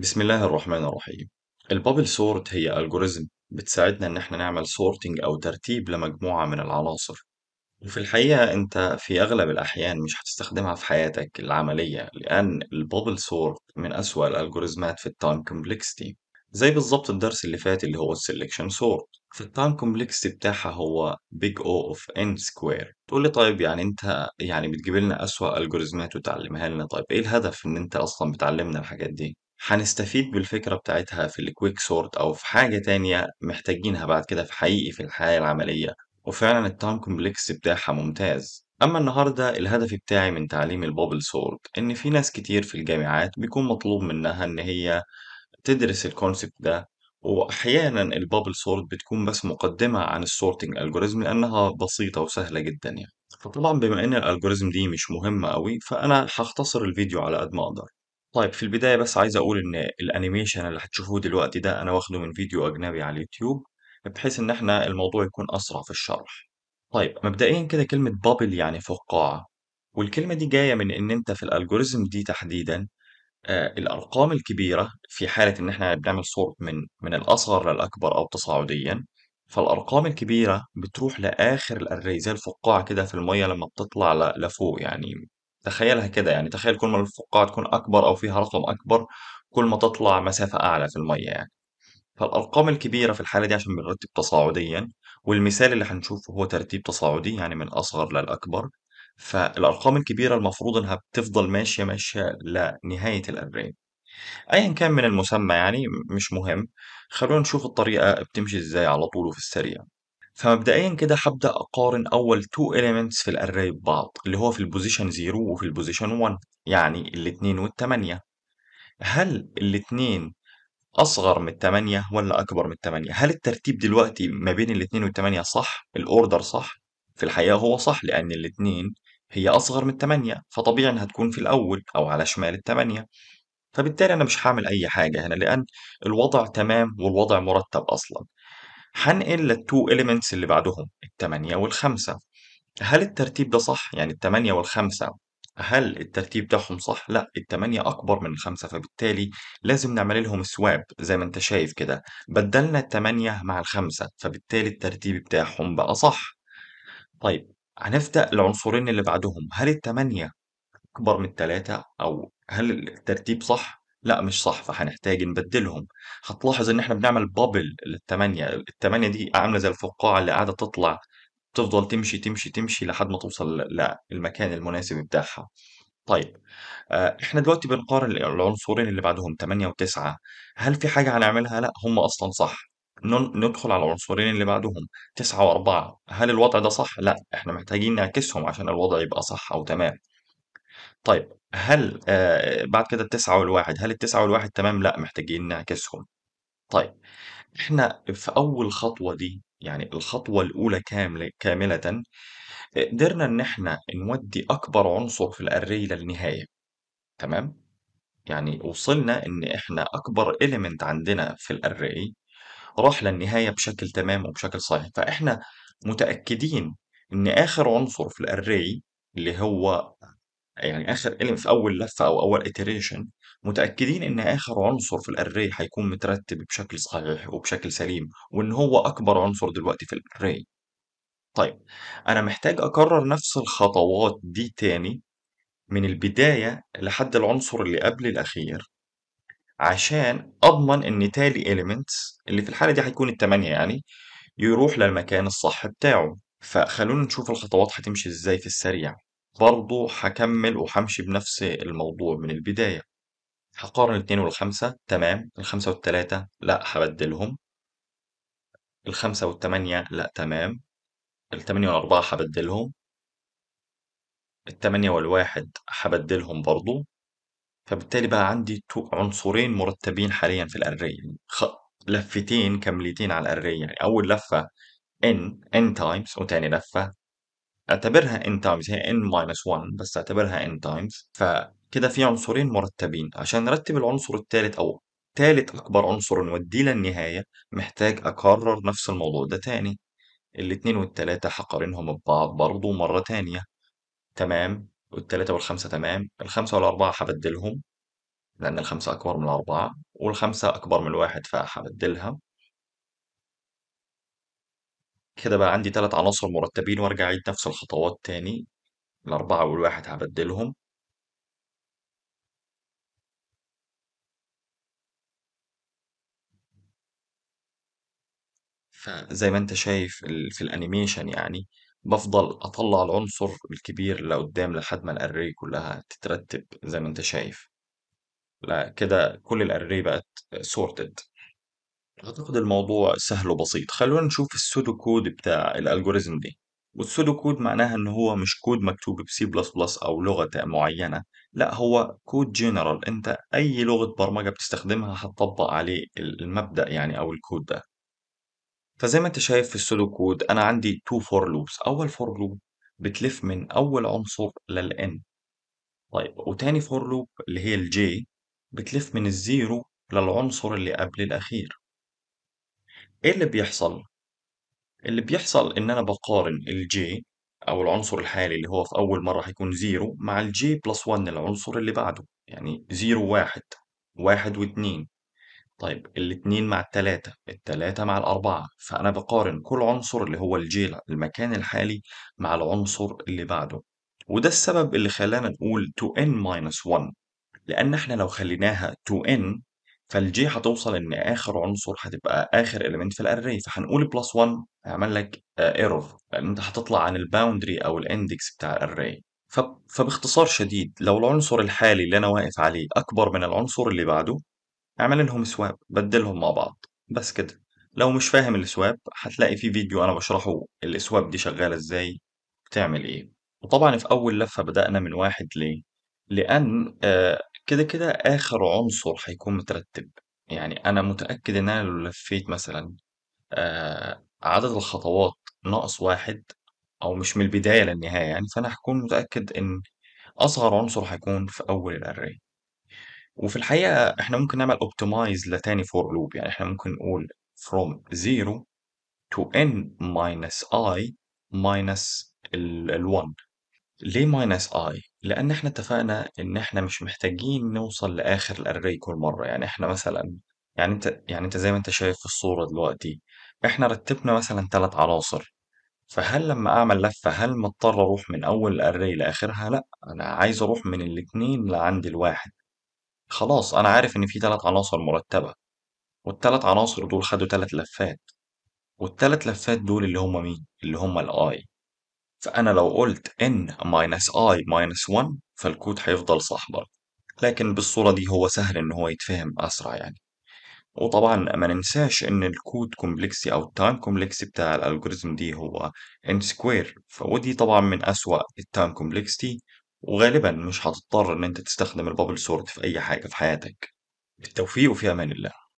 بسم الله الرحمن الرحيم البابل سورت هي ألجوريزم بتساعدنا إن إحنا نعمل سورتنج أو ترتيب لمجموعة من العناصر وفي الحقيقة أنت في أغلب الأحيان مش هتستخدمها في حياتك العملية لأن البابل سورت من أسوأ الألجوريزمات في التايم كومبلكسيتي زي بالظبط الدرس اللي فات اللي هو السلكشن سورت التايم كومبلكسيتي بتاعها هو بيج او اوف ان سكوير تقول لي طيب يعني انت يعني بتجيب لنا اسوأ الجوريزمات وتعلمها لنا طيب ايه الهدف ان انت اصلا بتعلمنا الحاجات دي هنستفيد بالفكرة بتاعتها في الكويك سورت أو في حاجة تانية محتاجينها بعد كده في حقيقي في الحياة العملية وفعلا التايم كومبلكس بتاعها ممتاز أما النهاردة الهدف بتاعي من تعليم البابل سورت إن في ناس كتير في الجامعات بيكون مطلوب منها إن هي تدرس الكونسبت ده وأحيانا البابل سورت بتكون بس مقدمة عن السورتنج ألجوريزم لأنها بسيطة وسهلة جدا يعني فطبعا بما إن الألجوريزم دي مش مهمة أوي فأنا هختصر الفيديو على قد ما أقدر طيب في البداية بس عايز أقول إن الأنيميشن اللي هتشوفوه دلوقتي ده أنا واخده من فيديو أجنبي على اليوتيوب بحيث إن إحنا الموضوع يكون أسرع في الشرح. طيب مبدئيا كده كلمة بابل يعني فقاعة والكلمة دي جاية من إن أنت في الألجوريزم دي تحديدا آه، الأرقام الكبيرة في حالة إن إحنا بنعمل سورت من من الأصغر للأكبر أو تصاعديا فالأرقام الكبيرة بتروح لآخر الأري زي الفقاعة كده في المية لما بتطلع لفوق يعني تخيلها كده يعني تخيل كل ما الفقاعة تكون أكبر أو فيها رقم أكبر كل ما تطلع مسافة أعلى في المية يعني فالأرقام الكبيرة في الحالة دي عشان بنرتب تصاعديا والمثال اللي هنشوفه هو ترتيب تصاعدي يعني من أصغر للأكبر فالأرقام الكبيرة المفروض إنها بتفضل ماشية ماشية لنهاية الأربعين أيا كان من المسمى يعني مش مهم خلونا نشوف الطريقة بتمشي إزاي على طول وفي السريع فمبدئيا كده هبدأ أقارن أول تو elements في الاراي ببعض اللي هو في البوزيشن 0 وفي البوزيشن 1 يعني الاتنين والتمانية هل الاتنين أصغر من التمانية ولا أكبر من التمانية؟ هل الترتيب دلوقتي ما بين الاتنين والتمانية صح؟ الأوردر صح؟ في الحقيقة هو صح لأن الاتنين هي أصغر من التمانية فطبيعي إنها تكون في الأول أو على شمال التمانية فبالتالي أنا مش هعمل أي حاجة هنا لأن الوضع تمام والوضع مرتب أصلا هنقل للتو إليمنتس اللي بعدهم التمانية والخمسة هل الترتيب ده صح؟ يعني التمانية والخمسة هل الترتيب بتاعهم صح؟ لا التمانية أكبر من الخمسة فبالتالي لازم نعمل لهم سواب زي ما أنت شايف كده بدلنا التمانية مع الخمسة فبالتالي الترتيب بتاعهم بقى صح طيب هنبدأ العنصرين اللي بعدهم هل التمانية أكبر من التلاتة أو هل الترتيب صح؟ لأ مش صح، فهنحتاج نبدّلهم. هتلاحظ إن إحنا بنعمل بابل للثمانية الثمانية دي عاملة زي الفقاعة اللي قاعدة تطلع، تفضل تمشي، تمشي، تمشي لحد ما توصل للمكان المناسب بتاعها. طيب، آه، إحنا دلوقتي بنقارن العنصرين اللي بعدهم 8 و9، هل في حاجة هنعملها؟ لأ، هم أصلًا صح. ندخل على العنصرين اللي بعدهم 9 و4، هل الوضع ده صح؟ لأ، إحنا محتاجين نعكسهم عشان الوضع يبقى صح أو تمام. طيب هل آه، بعد كده التسعة والواحد هل التسعة والواحد تمام لأ، محتاجين نعكسهم. طيب، إحنا في أول خطوة دي، يعني الخطوة الأولى كاملة كاملةً، قدرنا إن إحنا نودّي أكبر عنصر في الاري للنهاية، تمام؟ يعني وصلنا إن إحنا أكبر element عندنا في الاري راح للنهاية بشكل تمام وبشكل صحيح، فإحنا متأكدين إن آخر عنصر في الاري اللي هو يعني آخر في أول لفة أو أول اتريشن متأكدين إن آخر عنصر في الأري هيكون مترتب بشكل صحيح وبشكل سليم وإن هو أكبر عنصر دلوقتي في الأري طيب أنا محتاج أكرر نفس الخطوات دي تاني من البداية لحد العنصر اللي قبل الأخير عشان أضمن إن تالي elements اللي في الحالة دي هيكون التمانية يعني يروح للمكان الصح بتاعه فخلونا نشوف الخطوات هتمشي إزاي في السريع برضو هكمل وهمشي بنفس الموضوع من البداية هقارن الاتنين والخمسة تمام الخمسة والتلاتة لأ هبدلهم الخمسة والتمانية لأ تمام التمانية والأربعة هبدلهم التمانية والواحد هبدلهم برضو فبالتالي بقى عندي عنصرين مرتبين حاليا في الأرية يعني خ... لفتين كاملتين على الأرية يعني أول لفة n n times وتاني لفة اعتبرها n تايمز هي n ماينس 1 بس اعتبرها n تايمز فكده في عنصرين مرتبين عشان نرتب العنصر الثالث أو ثالث أكبر عنصر نوديه للنهاية محتاج أكرر نفس الموضوع ده تاني الاتنين والتلاتة حقارنهم ببعض برضه مرة تانية تمام والتلاتة والخمسة تمام الخمسة والأربعة هبدلهم لأن الخمسة أكبر من الأربعة والخمسة أكبر من الواحد فهبدلها كده بقى عندي تلات عناصر مرتبين وارجع اعيد نفس الخطوات تاني الأربعة والواحد هبدلهم فزي ما انت شايف في الانيميشن يعني بفضل اطلع العنصر الكبير لقدام لحد ما الاري كلها تترتب زي ما انت شايف لا كده كل الاري بقت سورتد أعتقد الموضوع سهل وبسيط، خلونا نشوف السودو كود بتاع الألجوريزم دي، والسودو كود معناها إن هو مش كود مكتوب بسي بلس بلس أو لغة معينة، لأ هو كود جنرال، أنت أي لغة برمجة بتستخدمها هتطبق عليه المبدأ يعني أو الكود ده. فزي ما أنت شايف في السودو كود أنا عندي تو فور لوبس أول فور لوب بتلف من أول عنصر للإن n، طيب وتاني فور لوب اللي هي الجي j بتلف من الزيرو للعنصر اللي قبل الأخير. إيه اللي بيحصل؟ اللي بيحصل إن أنا بقارن الجي أو العنصر الحالي اللي هو في أول مرّة هيكون 0 مع الجي بلس 1 العنصر اللي بعده، يعني 0 و1، 1 و2، طيب الاثنين مع التلاتة التلاتة مع الأربعة فأنا بقارن كل عنصر اللي هو الجيل المكان الحالي مع العنصر اللي بعده، وده السبب اللي خلانا نقول to n 1 لأن إحنا لو خليناها to n فالجي هتوصل إن آخر عنصر هتبقى آخر element في الأري فهنقول بلس 1 هيعمل لك ايرور آه، لأن أنت هتطلع عن الباوندري أو الاندكس بتاع الأري فباختصار شديد لو العنصر الحالي اللي أنا واقف عليه أكبر من العنصر اللي بعده اعمل لهم سواب بدلهم مع بعض بس كده لو مش فاهم السواب هتلاقي في فيديو أنا بشرحه السواب دي شغالة إزاي بتعمل إيه وطبعا في أول لفة بدأنا من واحد ليه؟ لأن آه كده، كده آخر عنصر هيكون مترتب، يعني أنا متأكد إن أنا لو لفيت مثلًا آه عدد الخطوات ناقص واحد أو مش من البداية للنهاية يعني، فأنا هكون متأكد إن أصغر عنصر هيكون في أول الأري وفي الحقيقة إحنا ممكن نعمل أوبتمايز لتاني فور لوب يعني إحنا ممكن نقول from 0 to n minus i minus ال ال1. ليه ماينس i؟ لأن إحنا اتفقنا إن إحنا مش محتاجين نوصل لآخر الأري كل مرة، يعني إحنا مثلا يعني أنت يعني أنت زي ما أنت شايف في الصورة دلوقتي إحنا رتبنا مثلا ثلاث عناصر، فهل لما أعمل لفة هل مضطر أروح من أول الأري لآخرها؟ لأ، أنا عايز أروح من الاتنين لعند الواحد، خلاص أنا عارف إن في ثلاث عناصر مرتبة، والثلاث عناصر دول خدوا ثلاث لفات، والثلاث لفات دول اللي هما مين؟ اللي هما ال i. فأنا لو قلت n minus i minus 1 فالكود هيفضل صح برضه لكن بالصورة دي هو سهل إن هو يتفهم أسرع يعني وطبعا ما ننساش إن الكود كومبلكسي أو التايم كومبلكسي بتاع الألجوريزم دي هو n سكوير فودي طبعا من أسوأ التايم كومبلكسيتي وغالبا مش هتضطر إن أنت تستخدم البابل سورت في أي حاجة في حياتك بالتوفيق وفي أمان الله